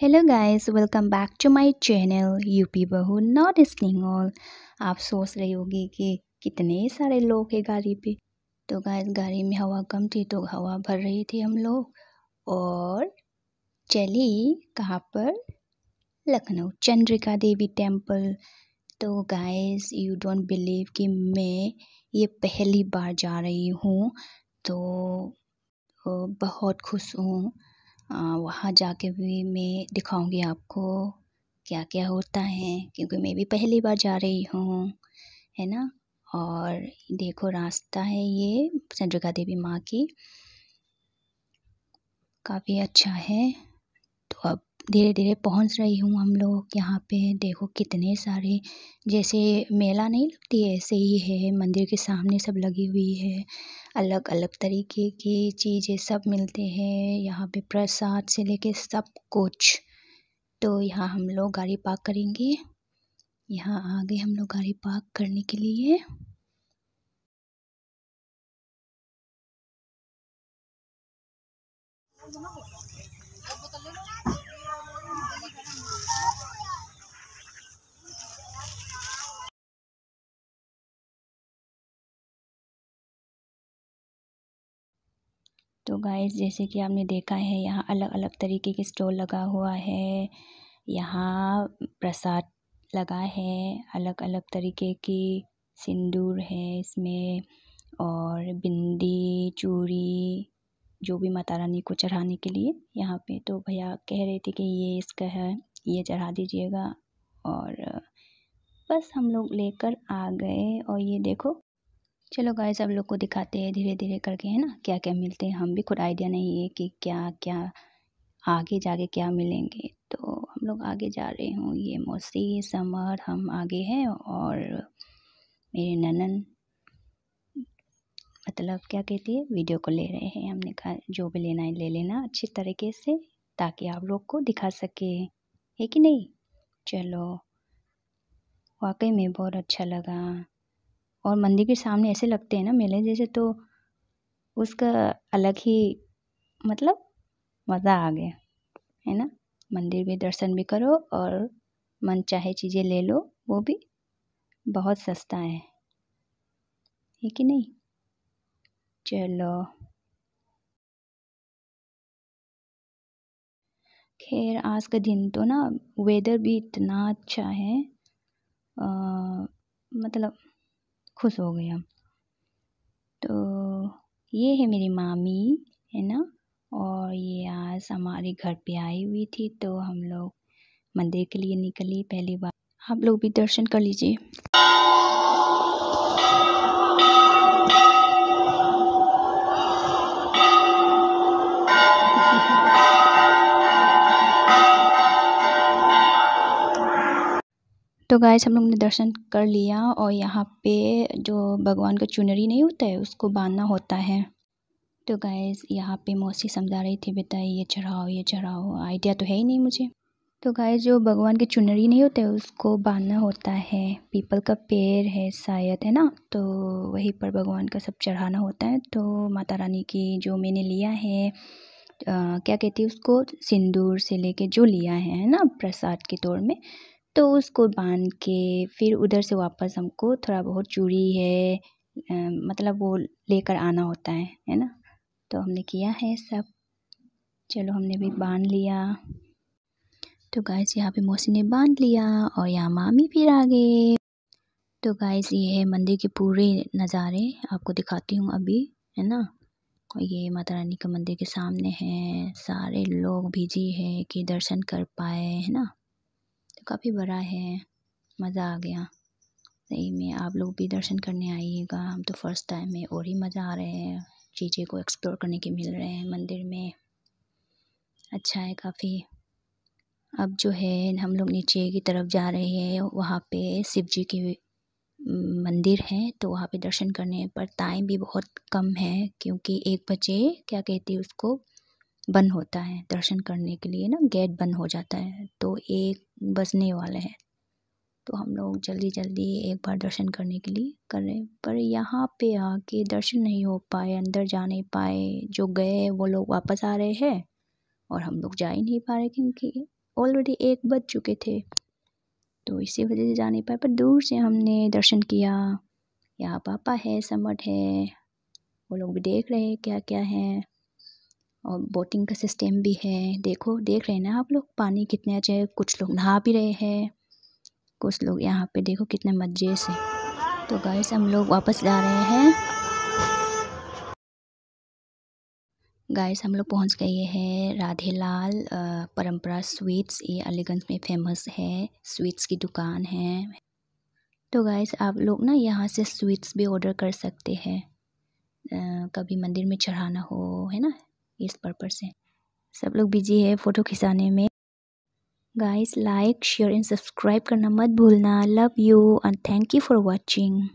hello guys welcome back to my channel UP बहू not स्निंग ऑल आप सोच रही होगी कि कितने सारे लोग हैं गाड़ी पे तो गाइस गाड़ी में हवा कम थी तो हवा भर रही थी हम लोग और चली कहाँ पर लखनऊ चंद्रिका देवी टेम्पल तो गाइस यू डोंट बिलीव कि मैं ये पहली बार जा रही हूँ तो बहुत खुश हूँ वहाँ जाके भी मैं दिखाऊँगी आपको क्या क्या होता है क्योंकि मैं भी पहली बार जा रही हूँ है ना और देखो रास्ता है ये चंद्रिका देवी माँ की काफ़ी अच्छा है तो अब धीरे धीरे पहुँच रही हूँ हम लोग यहाँ पर देखो कितने सारे जैसे मेला नहीं लगती है ऐसे ही है मंदिर के सामने सब लगी हुई है अलग अलग तरीके की चीज़ें सब मिलते हैं यहाँ पर प्रसाद से लेके सब कुछ तो यहाँ हम लोग गाड़ी पार्क करेंगे यहाँ आ गए हम लोग गाड़ी पार्क करने के लिए तो गाइस जैसे कि आपने देखा है यहाँ अलग अलग तरीके के स्टॉल लगा हुआ है यहाँ प्रसाद लगा है अलग अलग तरीके की सिंदूर है इसमें और बिंदी चूड़ी जो भी माता रानी को चढ़ाने के लिए यहाँ पे तो भैया कह रहे थे कि ये इसका है ये चढ़ा दीजिएगा और बस हम लोग लेकर आ गए और ये देखो चलो गाय सब लोग को दिखाते हैं धीरे धीरे करके है ना क्या क्या मिलते हैं हम भी खुद आइडिया नहीं है कि क्या क्या आगे जाके क्या मिलेंगे तो हम लोग आगे जा रहे हूँ ये मौसी समर हम आगे हैं और मेरे ननन मतलब क्या कहती है वीडियो को ले रहे हैं हमने कहा जो भी लेना है ले लेना अच्छी तरीके से ताकि आप लोग को दिखा सके है कि नहीं चलो वाकई में बहुत अच्छा लगा और मंदिर के सामने ऐसे लगते हैं ना मेले जैसे तो उसका अलग ही मतलब मज़ा आ गया है ना मंदिर भी दर्शन भी करो और मन चाहे चीज़ें ले लो वो भी बहुत सस्ता है है कि नहीं चलो खैर आज का दिन तो ना वेदर भी इतना अच्छा है आ, मतलब खुश हो गया तो ये है मेरी मामी है ना और ये आज हमारे घर पे आई हुई थी तो हम लोग मंदिर के लिए निकली पहली बार आप लोग भी दर्शन कर लीजिए तो गाइस हम लोग ने दर्शन कर लिया और यहाँ पे जो भगवान का चुनरी नहीं होता है उसको बांधना होता है तो गाइस यहाँ पे मौसी समझा रही थी बेटा ये चढ़ाओ ये चढ़ाओ आइडिया तो है ही नहीं मुझे तो गाइस जो भगवान के चुनरी नहीं है उसको बांधना होता है पीपल का पेड़ है शायद है ना तो वहीं पर भगवान का सब चढ़ाना होता है तो माता रानी की जो मैंने लिया है आ, क्या कहती है उसको सिंदूर से लेके जो लिया है ना प्रसाद के तौर में तो उसको बांध के फिर उधर से वापस हमको थोड़ा बहुत चूड़ी है मतलब वो लेकर आना होता है है ना तो हमने किया है सब चलो हमने भी बांध लिया तो गाइस यहाँ पे मौसी ने बांध लिया और यहाँ मामी फिर आ गए तो गाइस ये है मंदिर के पूरे नज़ारे आपको दिखाती हूँ अभी है ना और ये माता रानी का मंदिर के सामने है सारे लोग भिजी है कि दर्शन कर पाए है ना काफ़ी बड़ा है मज़ा आ गया सही में आप लोग भी दर्शन करने आइएगा हम तो फ़र्स्ट टाइम है और ही मज़ा आ रहे हैं चीज़ें को एक्सप्लोर करने के मिल रहे हैं मंदिर में अच्छा है काफ़ी अब जो है हम लोग नीचे की तरफ जा रहे हैं वहाँ पे शिव जी के मंदिर हैं तो वहाँ पे दर्शन करने पर टाइम भी बहुत कम है क्योंकि एक बजे क्या कहती है उसको बंद होता है दर्शन करने के लिए ना गेट बंद हो जाता है तो एक बजने वाले हैं तो हम लोग जल्दी जल्दी एक बार दर्शन करने के लिए कर रहे पर यहाँ पे आके दर्शन नहीं हो पाए अंदर जा नहीं पाए जो गए वो लोग वापस आ रहे हैं और हम लोग जा ही नहीं पा रहे क्योंकि ऑलरेडी एक बज चुके थे तो इसी वजह से जा नहीं पाए पर दूर से हमने दर्शन किया यहाँ पापा है समट है वो लोग भी देख रहे हैं क्या क्या है और बोटिंग का सिस्टम भी है देखो देख रहे हैं ना आप लोग पानी कितने अच्छे है कुछ लोग नहा भी रहे हैं कुछ लोग यहाँ पे देखो कितने मज़े से तो गाइस हम लोग वापस जा रहे हैं गाइस हम लोग पहुँच गए हैं राधेलाल परंपरा परम्परा स्वीट्स ये अलीगंज में फेमस है स्वीट्स की दुकान है तो गाइस आप लोग ना यहाँ से स्वीट्स भी ऑर्डर कर सकते हैं कभी मंदिर में चढ़ाना हो है ना इस पर्पज से सब लोग बिजी है फोटो खिंचाने में guys like share and subscribe करना मत भूलना love you and thank you for watching